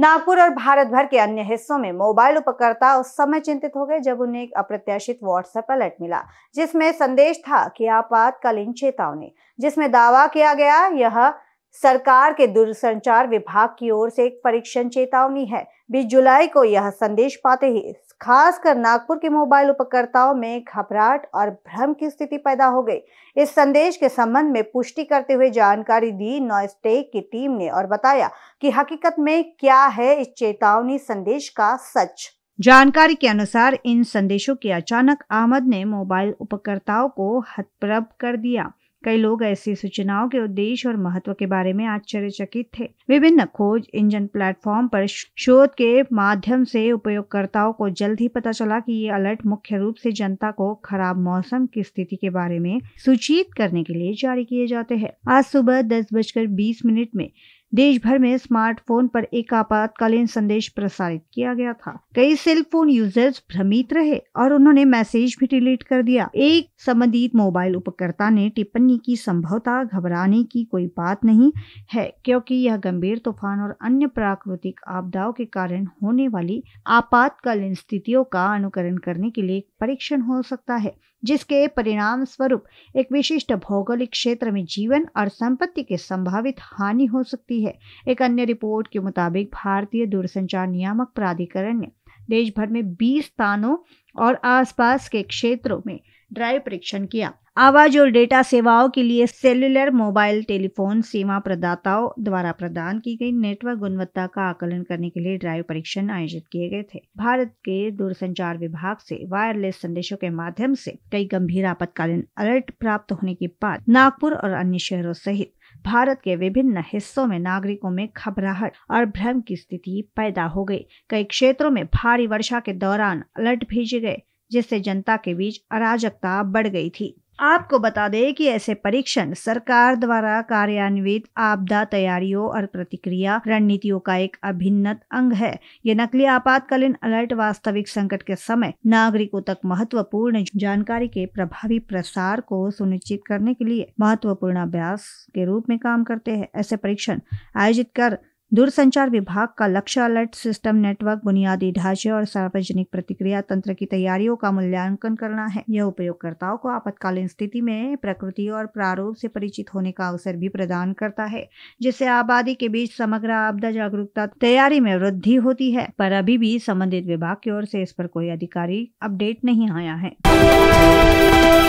नागपुर और भारत भर के अन्य हिस्सों में मोबाइल उपकर्ता उस समय चिंतित हो गए जब उन्हें एक अप्रत्याशित व्हाट्सएप अलर्ट मिला जिसमें संदेश था कि आपातकालीन चेतावनी जिसमें दावा किया गया यह सरकार के दूरसंचार विभाग की ओर से एक परीक्षण चेतावनी है बीस जुलाई को यह संदेश पाते ही खासकर नागपुर के मोबाइल उपकर्ताओं में घबराहट और भ्रम की स्थिति पैदा हो गई इस संदेश के संबंध में पुष्टि करते हुए जानकारी दी नॉइस्टेक की टीम ने और बताया कि हकीकत में क्या है इस चेतावनी संदेश का सच जानकारी के अनुसार इन संदेशों के अचानक आमद ने मोबाइल उपकर्ताओं को हतप्रभ कर दिया कई लोग ऐसी सूचनाओं के उद्देश्य और महत्व के बारे में आश्चर्यचकित थे विभिन्न खोज इंजन प्लेटफॉर्म पर शोध के माध्यम से उपयोगकर्ताओं को जल्द ही पता चला कि ये अलर्ट मुख्य रूप से जनता को खराब मौसम की स्थिति के बारे में सूचित करने के लिए जारी किए जाते हैं आज सुबह दस बजकर बीस मिनट में देश भर में स्मार्टफोन पर एक आपातकालीन संदेश प्रसारित किया गया था कई सेल फोन यूजर्स भ्रमित रहे और उन्होंने मैसेज भी डिलीट कर दिया एक संबंधित मोबाइल उपकर्ता ने टिप्पणी की संभवता घबराने की कोई बात नहीं है क्योंकि यह गंभीर तूफान और अन्य प्राकृतिक आपदाओं के कारण होने वाली आपातकालीन स्थितियों का अनुकरण करने के लिए परीक्षण हो सकता है जिसके परिणाम स्वरूप एक विशिष्ट भौगोलिक क्षेत्र में जीवन और संपत्ति के संभावित हानि हो सकती है एक अन्य रिपोर्ट के मुताबिक भारतीय दूरसंचार नियामक प्राधिकरण ने देश भर में 20 स्थानों और आसपास के क्षेत्रों में ड्राइव परीक्षण किया आवाज और डेटा सेवाओं के लिए सेलुलर मोबाइल टेलीफोन सेवा प्रदाताओं द्वारा प्रदान की गई नेटवर्क गुणवत्ता का आकलन करने के लिए ड्राइव परीक्षण आयोजित किए गए थे भारत के दूरसंचार विभाग से वायरलेस संदेशों के माध्यम से कई गंभीर आपातकालीन अलर्ट प्राप्त होने के बाद नागपुर और अन्य शहरों सहित भारत के विभिन्न हिस्सों में नागरिकों में घबराहट और भ्रम की स्थिति पैदा हो गई कई क्षेत्रों में भारी वर्षा के दौरान अलर्ट भेजे गए जिससे जनता के बीच अराजकता बढ़ गई थी आपको बता दें कि ऐसे परीक्षण सरकार द्वारा कार्यान्वित आपदा तैयारियों और प्रतिक्रिया रणनीतियों का एक अभिन्न अंग है ये नकली आपातकालीन अलर्ट वास्तविक संकट के समय नागरिकों तक महत्वपूर्ण जानकारी के प्रभावी प्रसार को सुनिश्चित करने के लिए महत्वपूर्ण अभ्यास के रूप में काम करते हैं ऐसे परीक्षण आयोजित कर दूरसंचार विभाग का लक्ष्य अलर्ट सिस्टम नेटवर्क बुनियादी ढांचे और सार्वजनिक प्रतिक्रिया तंत्र की तैयारियों का मूल्यांकन करना है यह उपयोगकर्ताओं को आपातकालीन स्थिति में प्रकृति और प्रारूप से परिचित होने का अवसर भी प्रदान करता है जिससे आबादी के बीच समग्र आपदा जागरूकता तैयारी में वृद्धि होती है पर अभी भी संबंधित विभाग की ओर से इस पर कोई अधिकारी अपडेट नहीं आया है